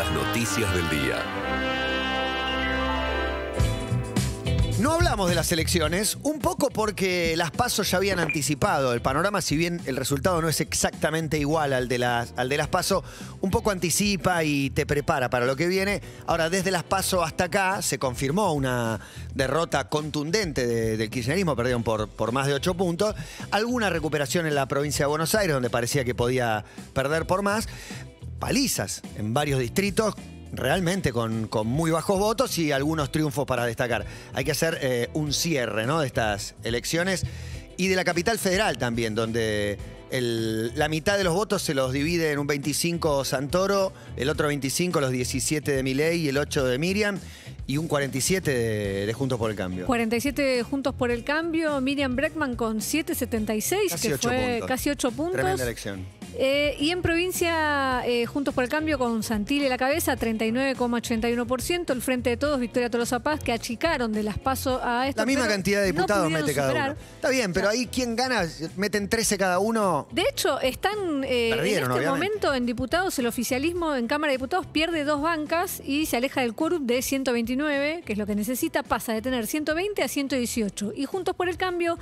las noticias del día. No hablamos de las elecciones, un poco porque las PASO ya habían anticipado el panorama, si bien el resultado no es exactamente igual al de las, al de las pasos, un poco anticipa y te prepara para lo que viene. Ahora, desde las pasos hasta acá se confirmó una derrota contundente del kirchnerismo, perdieron por, por más de 8 puntos, alguna recuperación en la provincia de Buenos Aires, donde parecía que podía perder por más, palizas en varios distritos, realmente con, muy bajos votos y algunos triunfos para destacar. Hay que hacer eh, un cierre ¿no? de estas elecciones y de la capital federal también, donde la mitad de los votos se los divide en un 25 Santoro, el otro 25 los 17 de Milei y el 8 de Miriam y un 47 de, Juntos por el Cambio. 47 de Juntos por el Cambio, Miriam Breckman con 7,76, que fue casi 8 puntos. Tremenda elección. Eh, y en provincia, eh, Juntos por el Cambio, con Santilli la cabeza, 39,81%. El Frente de Todos, Victoria Tolosa Paz, que achicaron de las pasos a esta La misma cantidad de diputados mete cada uno. Está bien, pero ahí quién gana, meten 13 cada uno. De hecho, están eh, en este momento en diputados, el oficialismo en Cámara de Diputados pierde dos bancas y se aleja del quórum de 129, que es lo que necesita, pasa de tener 120 a 118. Y Juntos por el Cambio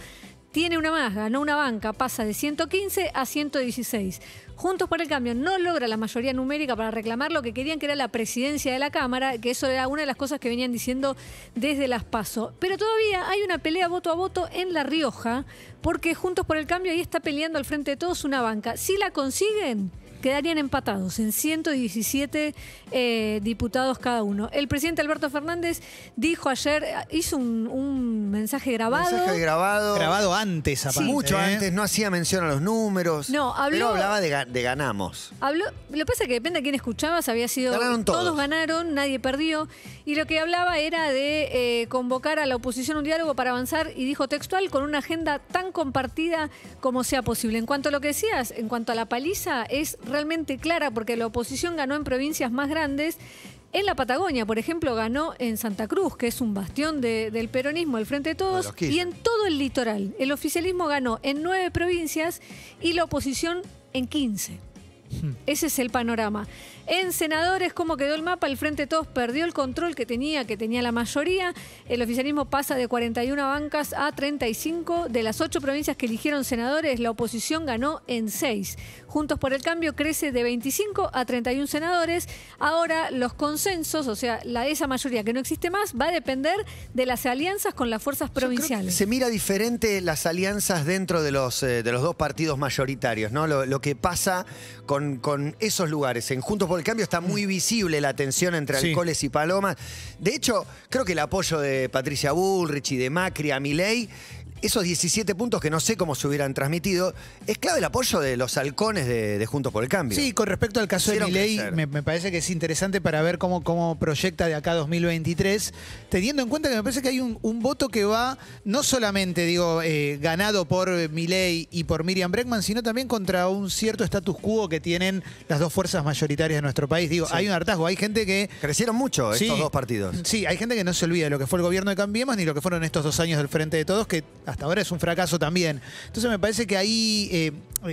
tiene una más, ganó una banca, pasa de 115 a 116. Juntos por el Cambio no logra la mayoría numérica para reclamar lo que querían que era la presidencia de la Cámara, que eso era una de las cosas que venían diciendo desde las PASO. Pero todavía hay una pelea voto a voto en La Rioja, porque Juntos por el Cambio ahí está peleando al frente de todos una banca. Si la consiguen, quedarían empatados en 117 eh, diputados cada uno. El presidente Alberto Fernández dijo ayer, hizo un, mensaje grabado. Mensaje grabado. Grabado antes, aparte. Mucho ¿eh? antes, no hacía mención a los números. No, Pero hablaba de, ganamos. lo que pasa es que depende de quién escuchabas, había sido... todos. todos. ganaron, nadie perdió. Y lo que hablaba era de eh, convocar a la oposición un diálogo para avanzar, y dijo textual, con una agenda tan compartida como sea posible. En cuanto a lo que decías, en cuanto a la paliza, es realmente clara, porque la oposición ganó en provincias más grandes. En la Patagonia, por ejemplo, ganó en Santa Cruz, que es un bastión del peronismo, el Frente de Todos, y en todo el litoral. El oficialismo ganó en nueve provincias y la oposición en quince Hmm. Ese es el panorama. En senadores, ¿cómo quedó el mapa? El Frente Todos perdió el control que tenía, que tenía la mayoría. El oficialismo pasa de 41 bancas a 35. De las ocho provincias que eligieron senadores, la oposición ganó en 6. Juntos por el Cambio crece de 25 a 31 senadores. Ahora los consensos, o sea, la, esa mayoría que no existe más, va a depender de las alianzas con las fuerzas provinciales. Se mira diferente las alianzas dentro de los, eh, de los dos partidos mayoritarios, ¿no? Lo, lo que pasa con con, esos lugares. En Juntos por el Cambio está muy mm. visible la tensión entre y palomas. De hecho, creo que el apoyo de Patricia Bullrich y de Macri a Milei esos 17 puntos que no sé cómo se hubieran transmitido, es clave el apoyo de los halcones de, Juntos por el Cambio. Sí, con respecto al caso de Milei, me, parece que es interesante para ver cómo, cómo proyecta de acá 2023, teniendo en cuenta que me parece que hay un, voto que va no solamente, digo, eh, ganado por Milei y por Miriam Bregman, sino también contra un cierto status quo que tienen las dos fuerzas mayoritarias de nuestro país. Digo, hay un hartazgo, hay gente que... Crecieron mucho estos dos partidos. Sí, hay gente que no se olvida de lo que fue el gobierno de Cambiemos ni lo que fueron estos dos años del Frente de Todos, que hasta ahora es un fracaso también. Entonces me parece que ahí eh,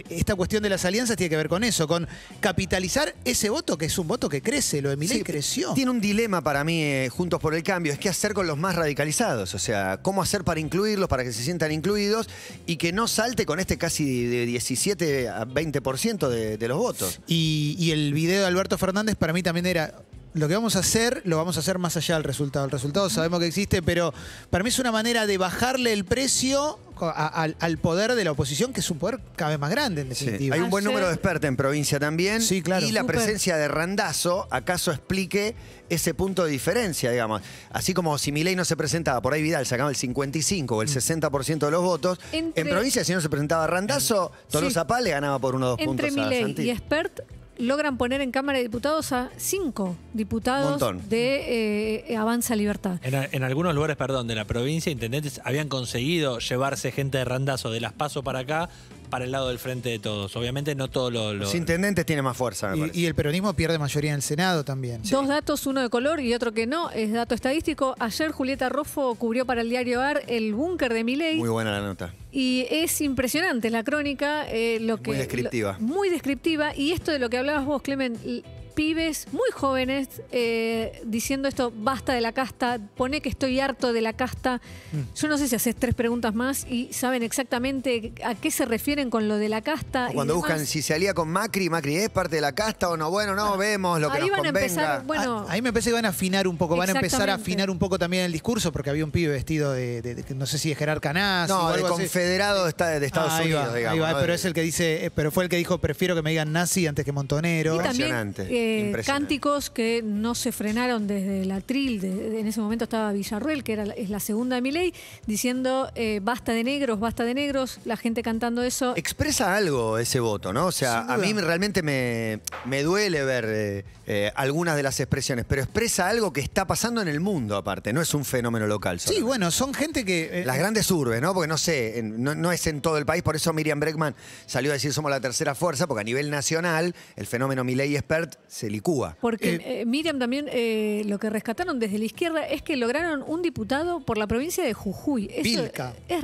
esta cuestión de las alianzas tiene que ver con eso, con capitalizar ese voto que es un voto que crece, lo de Milei creció. Tiene un dilema para mí, eh, Juntos por el Cambio, es qué hacer con los más radicalizados, o sea, cómo hacer para incluirlos, para que se sientan incluidos y que no salte con este casi de 17 a 20% de, de los votos. y el video de Alberto Fernández para mí también era lo que vamos a hacer, lo vamos a hacer más allá del resultado. El resultado sabemos que existe, pero para mí es una manera de bajarle el precio al poder de la oposición, que es un poder cada vez más grande, en definitiva. Hay un buen número de expertos en provincia también. Sí, claro. Y la presencia de Randazo acaso explique ese punto de diferencia, digamos. Así como si Milei no se presentaba, por ahí Vidal sacaba el 55 o el 60% mm. de los votos, en provincia si no se presentaba Randazo, Tolosa sí. le ganaba por uno o dos puntos Entre puntos Milei y Expert logran poner en Cámara de Diputados a cinco diputados de eh, eh, Avanza Libertad. En, en, algunos lugares, perdón, de la provincia, intendentes habían conseguido llevarse gente de randazo de las PASO para acá para el lado del frente de todos. Obviamente no todos los... Los intendentes tienen más fuerza, me Y, el peronismo pierde mayoría en el Senado también. Dos datos, uno de color y otro que no, es dato estadístico. Ayer Julieta Roffo cubrió para el diario AR el búnker de Miley. Muy buena la nota. Y es impresionante la crónica, eh, lo que... Muy descriptiva. muy descriptiva. Y esto de lo que hablabas vos, Clemen, pibes muy jóvenes eh, diciendo esto, basta de la casta, pone que estoy harto de la casta. Mm. Yo no sé si haces tres preguntas más y saben exactamente a qué se refieren con lo de la casta. cuando buscan si se salía con Macri, Macri es parte de la casta o no, bueno, no, vemos lo que van convenga. A empezar, ah, bueno, ahí me parece que van a afinar un poco, van a empezar a afinar un poco también el discurso, porque había un pibe vestido de, no sé si es Gerard canas No, o de confederado está de Estados Unidos, Pero es el que dice, eh, pero fue el que dijo, prefiero que me digan nazi antes que montonero. Y eh, cánticos que no se frenaron desde el atril, en ese momento estaba Villarruel, que era, es la segunda de mi diciendo eh, basta de negros, basta de negros, la gente cantando eso. Expresa algo ese voto, ¿no? O sea, a mí realmente me, duele ver eh, eh, algunas de las expresiones, pero expresa algo que está pasando en el mundo aparte, no es un fenómeno local. Sí, bueno, son gente que... las grandes urbes, ¿no? Porque no sé, no, es en todo el país, por eso Miriam Breckman salió a decir somos la tercera fuerza, porque a nivel nacional el fenómeno Milei Expert se licúa. Porque, eh, eh, Miriam, también eh, lo que rescataron desde la izquierda es que lograron un diputado por la provincia de Jujuy. Eso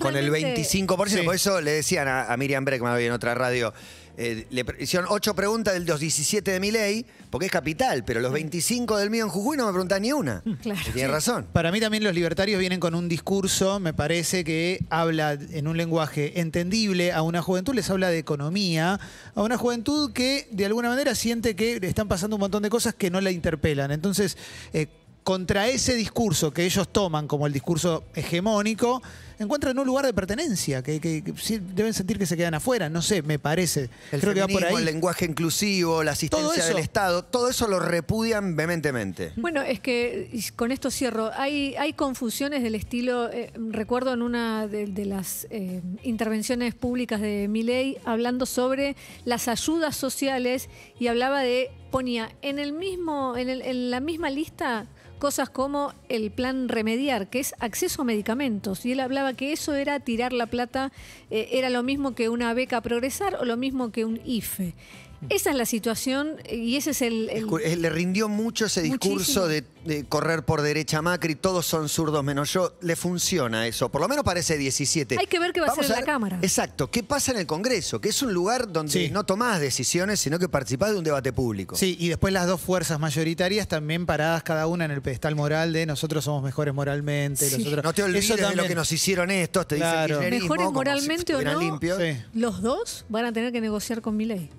con el 25%, por eso le decían a, Miriam Miriam Breckman bien, en otra radio, eh, le hicieron ocho preguntas del 217 de mi ley, porque es capital, pero los 25 del mío en Jujuy no me preguntan ni una. Mm, claro. Tiene razón. Para mí también los libertarios vienen con un discurso, me parece, que habla en un lenguaje entendible a una juventud, les habla de economía, a una juventud que de alguna manera siente que están pasando un montón de cosas que no la interpelan. Entonces, eh, contra ese discurso que ellos toman como el discurso hegemónico, encuentran un lugar de pertenencia, que, deben sentir que se quedan afuera, no sé, me parece. El el lenguaje inclusivo, la asistencia del Estado, todo eso lo repudian vehementemente. Bueno, es que con esto cierro. Hay, hay confusiones del estilo, eh, recuerdo en una de, las eh, intervenciones públicas de Miley hablando sobre las ayudas sociales y hablaba de, ponía en, el mismo, en, en la misma lista cosas como el plan remediar, que es acceso a medicamentos. Y él hablaba que eso era tirar la plata, eh, era lo mismo que una beca progresar o lo mismo que un IFE. Esa es la situación eh, y ese es el... Eh, le rindió mucho ese discurso de, correr por derecha Macri, todos son zurdos menos yo. Le funciona eso, por lo menos parece 17. Hay que ver qué va a hacer la Cámara. Exacto, qué pasa en el Congreso, que es un lugar donde no tomás decisiones, sino que participás de un debate público. Sí, y después las dos fuerzas mayoritarias también paradas cada una en el pedestal moral de nosotros somos mejores moralmente. No te olvides de lo que nos hicieron estos, te claro. dicen Mejores moralmente o no, los dos van a tener que negociar con mi ley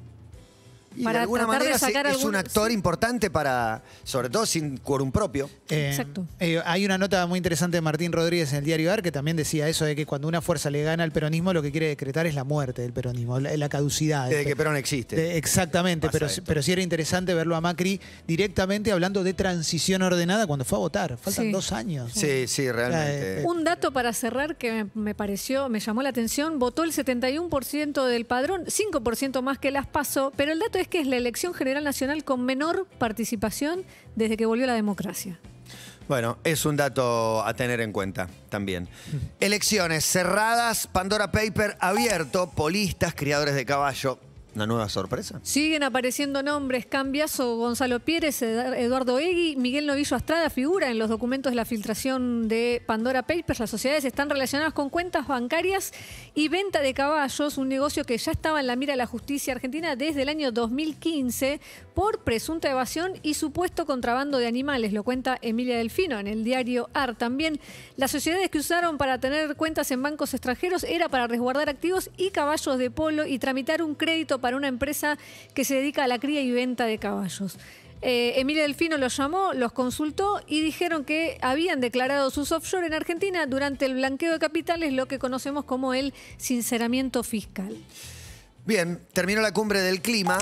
de alguna manera es un actor importante para, sobre todo sin quórum propio. Eh, Exacto. Eh, hay una nota muy interesante de Martín Rodríguez en el diario AR que también decía eso de que cuando una fuerza le gana al peronismo lo que quiere decretar es la muerte del peronismo, la, caducidad. De que Perón existe. exactamente, pero, pero sí era interesante verlo a Macri directamente hablando de transición ordenada cuando fue a votar. Faltan dos años. Sí, sí, realmente. Eh, un dato para cerrar que me, pareció, me llamó la atención, votó el 71% del padrón, 5% más que las pasó, pero el dato es es que es la elección general nacional con menor participación desde que volvió la democracia. Bueno, es un dato a tener en cuenta también. Elecciones cerradas, Pandora Paper abierto, polistas, criadores de caballo, ¿Una nueva sorpresa? Siguen apareciendo nombres, Cambiaso, Gonzalo Pérez, Eduardo Egui, Miguel Novillo Astrada figura en los documentos de la filtración de Pandora Papers. Las sociedades están relacionadas con cuentas bancarias y venta de caballos, un negocio que ya estaba en la mira de la justicia argentina desde el año 2015 por presunta evasión y supuesto contrabando de animales, lo cuenta Emilia Delfino en el diario AR. También las sociedades que usaron para tener cuentas en bancos extranjeros era para resguardar activos y caballos de polo y tramitar un crédito para una empresa que se dedica a la cría y venta de caballos. Eh, Emilia Delfino los llamó, los consultó y dijeron que habían declarado sus offshore en Argentina durante el blanqueo de capitales, lo que conocemos como el sinceramiento fiscal. Bien, terminó la cumbre del clima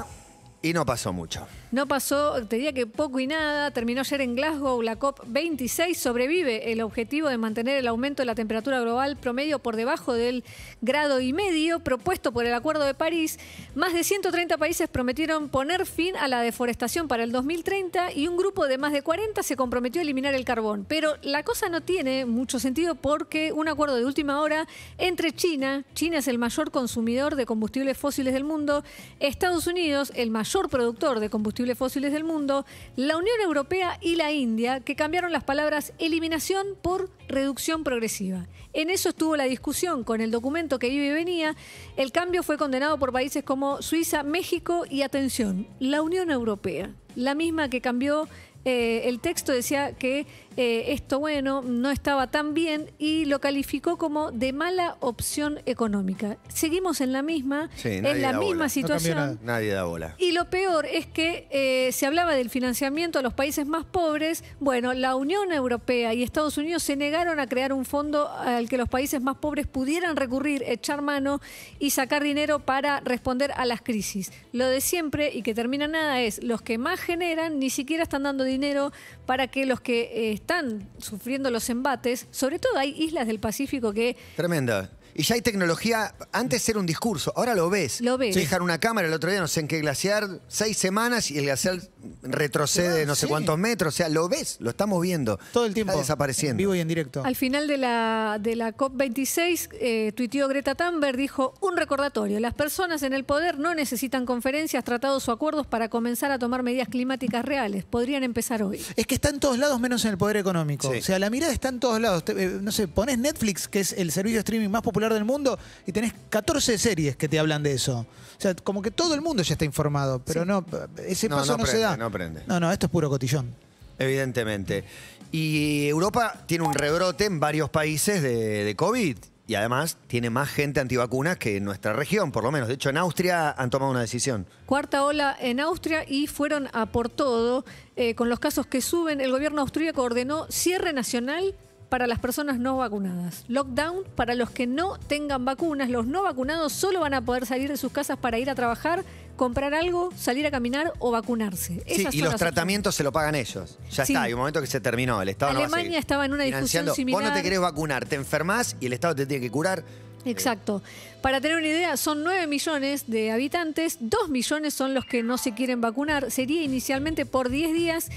y no pasó mucho. No pasó, te diría que poco y nada. Terminó ayer en Glasgow la COP26. Sobrevive el objetivo de mantener el aumento de la temperatura global promedio por debajo del grado y medio propuesto por el Acuerdo de París. Más de 130 países prometieron poner fin a la deforestación para el 2030 y un grupo de más de 40 se comprometió a eliminar el carbón. Pero la cosa no tiene mucho sentido porque un acuerdo de última hora entre China, China es el mayor consumidor de combustibles fósiles del mundo, Estados Unidos, el mayor productor de combustibles fósiles del mundo, la Unión Europea y la India, que cambiaron las palabras eliminación por reducción progresiva. En eso estuvo la discusión con el documento que iba y venía. El cambio fue condenado por países como Suiza, México y, atención, la Unión Europea, la misma que cambió eh, el texto decía que eh, esto, bueno, no estaba tan bien y lo calificó como de mala opción económica. Seguimos en la misma, en la misma situación. nadie da bola. Y lo peor es que eh, se hablaba del financiamiento a los países más pobres. Bueno, la Unión Europea y Estados Unidos se negaron a crear un fondo al que los países más pobres pudieran recurrir, echar mano y sacar dinero para responder a las crisis. Lo de siempre y que termina nada es los que más generan ni siquiera están dando dinero para que los que eh, están sufriendo los embates, sobre todo hay islas del Pacífico que... Tremenda. Y ya hay tecnología, antes era un discurso, ahora lo ves. Lo ves. Fijar una cámara el otro día, no sé en qué glaciar, seis semanas y el glaciar retrocede no sé cuántos metros. O sea, lo ves, lo estamos viendo. Todo el tiempo. Está desapareciendo. vivo y en directo. Al final de la, de la COP26, eh, tuiteó Greta Thunberg, dijo, un recordatorio, las personas en el poder no necesitan conferencias, tratados o acuerdos para comenzar a tomar medidas climáticas reales. Podrían empezar hoy. Es que están en todos lados menos en el poder económico. O sea, la mirada está en todos lados. Eh, no sé, pones Netflix, que es el servicio de streaming más popular del mundo y tenés 14 series que te hablan de eso. O sea, como que todo el mundo ya está informado, pero no, ese paso no, se da. No, prende. no, no, esto es puro cotillón. Evidentemente. Y Europa tiene un rebrote en varios países de, COVID y además tiene más gente antivacunas que en nuestra región, por lo menos. De hecho, en Austria han tomado una decisión. Cuarta ola en Austria y fueron a por todo. Eh, con los casos que suben, el gobierno austríaco ordenó cierre nacional para las personas no vacunadas. Lockdown para los que no tengan vacunas. Los no vacunados solo van a poder salir de sus casas para ir a trabajar, comprar algo, salir a caminar o vacunarse. Sí, y los tratamientos se lo pagan ellos. Ya está, hay un momento que se terminó. El Estado Alemania no va estaba en una discusión similar. Vos no te querés vacunar, te enfermas y el Estado te tiene que curar. Exacto. Para tener una idea, son 9 millones de habitantes, 2 millones son los que no se quieren vacunar. Sería inicialmente por 10 días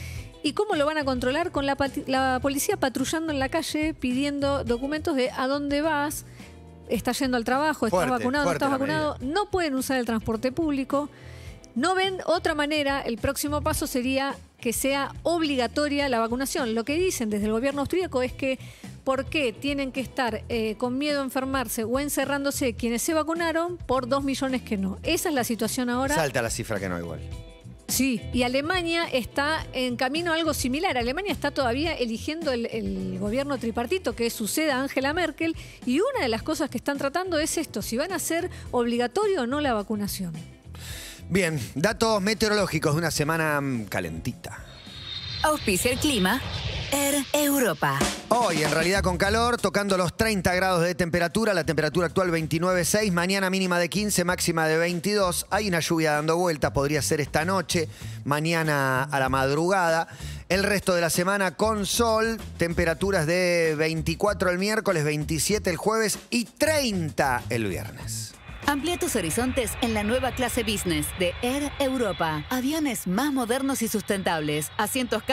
¿Y cómo lo van a controlar? Con la, policía patrullando en la calle pidiendo documentos de a dónde vas, estás yendo al trabajo, estás vacunado, no estás vacunado, no pueden usar el transporte público. No ven otra manera, el próximo paso sería que sea obligatoria la vacunación. Lo que dicen desde el gobierno austríaco es que por qué tienen que estar eh, con miedo a enfermarse o encerrándose quienes se vacunaron por dos millones que no. Esa es la situación ahora. Salta la cifra que no igual. Sí, y Alemania está en camino a algo similar. Alemania está todavía eligiendo el, gobierno tripartito que suceda a Angela Merkel y una de las cosas que están tratando es esto, si van a ser obligatorio o no la vacunación. Bien, datos meteorológicos de una semana calentita. Auspicia el clima Air Europa. Hoy, en realidad con calor, tocando los 30 grados de temperatura, la temperatura actual 29,6, mañana mínima de 15, máxima de 22. Hay una lluvia dando vuelta, podría ser esta noche, mañana a la madrugada. El resto de la semana con sol, temperaturas de 24 el miércoles, 27 el jueves y 30 el viernes. Amplía tus horizontes en la nueva clase business de Air Europa. Aviones más modernos y sustentables, asientos